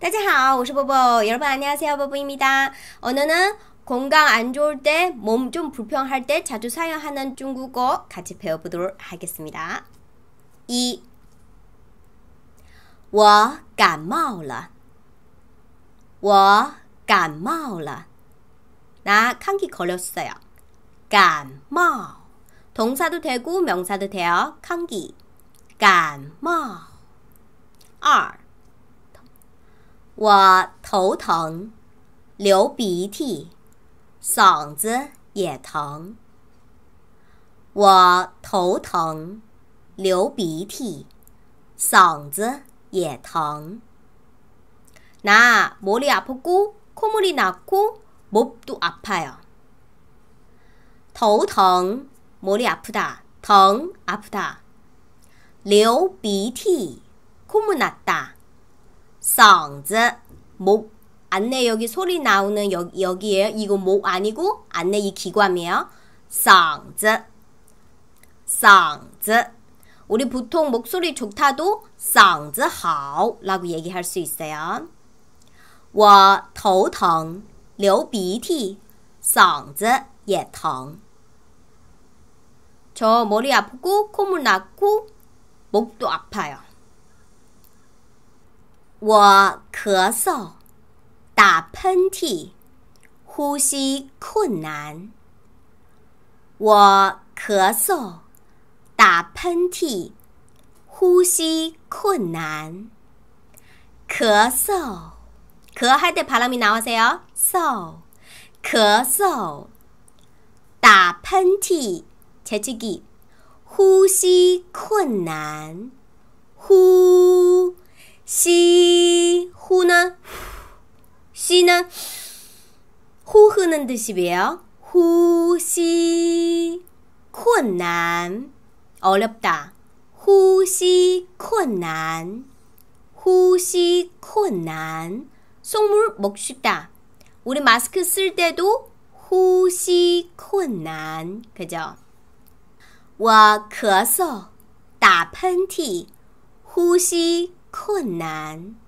大家好,我是波波. 여러분 안녕하세요. 보보입니다. 오늘은 건강 안 좋을 때, 몸 좀불평할때 자주 사용하는 중국어 같이 배워보도록 하겠습니다. 1. 我感冒了.我感冒了.나 감기 걸렸어요. 감마 동사도 되고 명사도 돼요. 감기. 감마 2. 我头疼，流鼻涕，嗓子也疼。我头疼，流鼻涕，嗓子也疼。나머리아프고코물이나고목도아파 요。 头疼，머리아프 다， 疼，아프 다。 流鼻涕，코물낫 다。 嗓子목 안내 여기 소리 나오는 여기 여기에요. 이거 목 아니고 안내 이 기관이에요. 嗓子嗓子 우리 보통 목소리 좋다도 嗓子好라고 얘기할 수 있어요. 我头疼流鼻涕嗓子也疼저 예, 머리 아프고 콧물 났고 목도 아파요. 我咳嗽，打喷嚏，呼吸困难。我咳嗽，打喷嚏，呼吸困难。咳嗽，咳还得把拉米拿哇塞哦，嗽。咳嗽，打喷嚏，切切记，呼吸困难，呼吸。 여기는 호 흐는 듯이왜요 호시 困难 어렵다. 호시 困难 호시 困难 속물 먹 쉽다. 우리 마스크 쓸 때도 호시 困难 그죠? 我咳嗽打喷嚏呼吸困难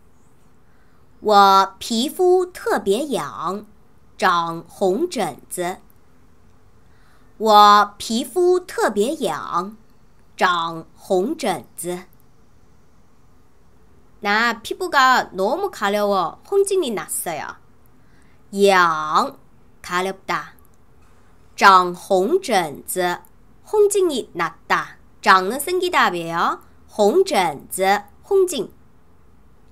我皮肤特别痒，长红疹子。我皮肤特别痒，长红疹子。那皮肤噶罗么卡了哦，红疹子哪色呀？痒，卡了不长红疹子，红疹子哪大？长的什个代表？红疹子，红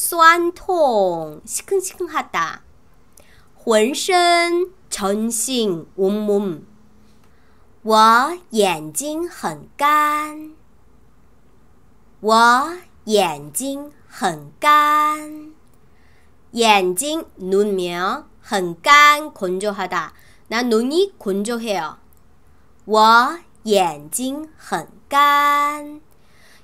쏘안통 시큰시큰하다. 浑身 전신 온몸. 我眼睛很干.我眼睛很干.眼睛 눈며 很干 건조하다. 나 눈이 건조해요. 我眼睛很干.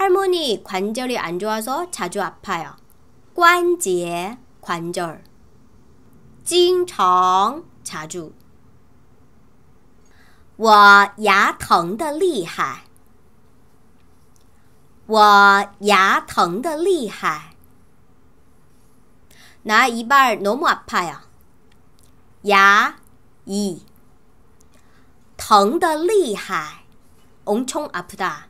할머니 관절이 안 좋아서 자주 아파요. 관제 관절. 찡청 자주. 我牙疼的厉害.我牙疼的厉害.나 이발 너무 아파요. 야, 이. 疼的厉害. 엄청 아프다.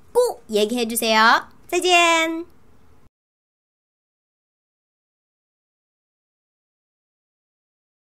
꼭 얘기해 주세요. 짜잔!